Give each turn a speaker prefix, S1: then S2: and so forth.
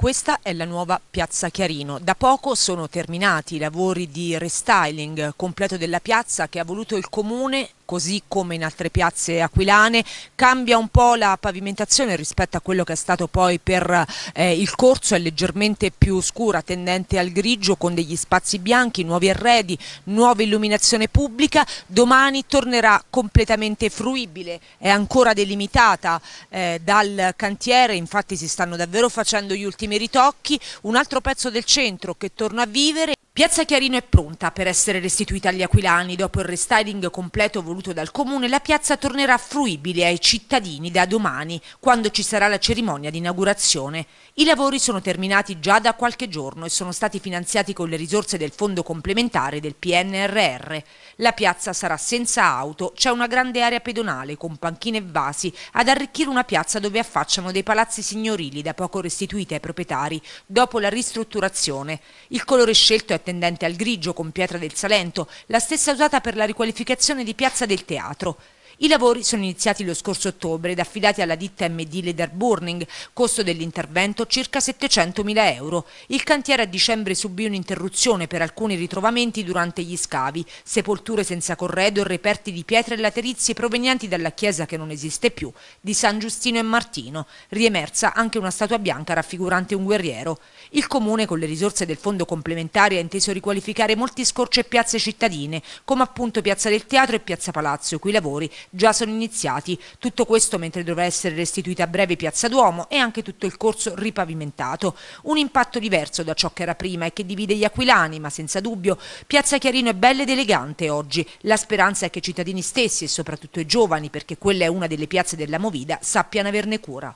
S1: Questa è la nuova Piazza Chiarino. Da poco sono terminati i lavori di restyling completo della piazza che ha voluto il comune così come in altre piazze aquilane, cambia un po' la pavimentazione rispetto a quello che è stato poi per eh, il corso, è leggermente più scura, tendente al grigio, con degli spazi bianchi, nuovi arredi, nuova illuminazione pubblica, domani tornerà completamente fruibile, è ancora delimitata eh, dal cantiere, infatti si stanno davvero facendo gli ultimi ritocchi, un altro pezzo del centro che torna a vivere Piazza Chiarino è pronta per essere restituita agli aquilani. Dopo il restyling completo voluto dal comune, la piazza tornerà fruibile ai cittadini da domani, quando ci sarà la cerimonia di inaugurazione. I lavori sono terminati già da qualche giorno e sono stati finanziati con le risorse del fondo complementare del PNRR. La piazza sarà senza auto, c'è una grande area pedonale con panchine e vasi ad arricchire una piazza dove affacciano dei palazzi signorili da poco restituiti ai proprietari dopo la ristrutturazione. Il colore scelto è tendente al grigio con Pietra del Salento, la stessa usata per la riqualificazione di Piazza del Teatro. I lavori sono iniziati lo scorso ottobre ed affidati alla ditta MD Leder Burning, costo dell'intervento circa 700.000 euro. Il cantiere a dicembre subì un'interruzione per alcuni ritrovamenti durante gli scavi, sepolture senza corredo e reperti di pietre e laterizie provenienti dalla chiesa che non esiste più, di San Giustino e Martino. Riemersa anche una statua bianca raffigurante un guerriero. Il comune con le risorse del fondo complementare ha inteso riqualificare molti scorci e piazze cittadine, come appunto Piazza del Teatro e Piazza Palazzo, i cui lavori già sono iniziati. Tutto questo mentre dovrà essere restituita a breve Piazza Duomo e anche tutto il corso ripavimentato. Un impatto diverso da ciò che era prima e che divide gli aquilani, ma senza dubbio Piazza Chiarino è bella ed elegante oggi. La speranza è che i cittadini stessi e soprattutto i giovani, perché quella è una delle piazze della Movida, sappiano averne cura.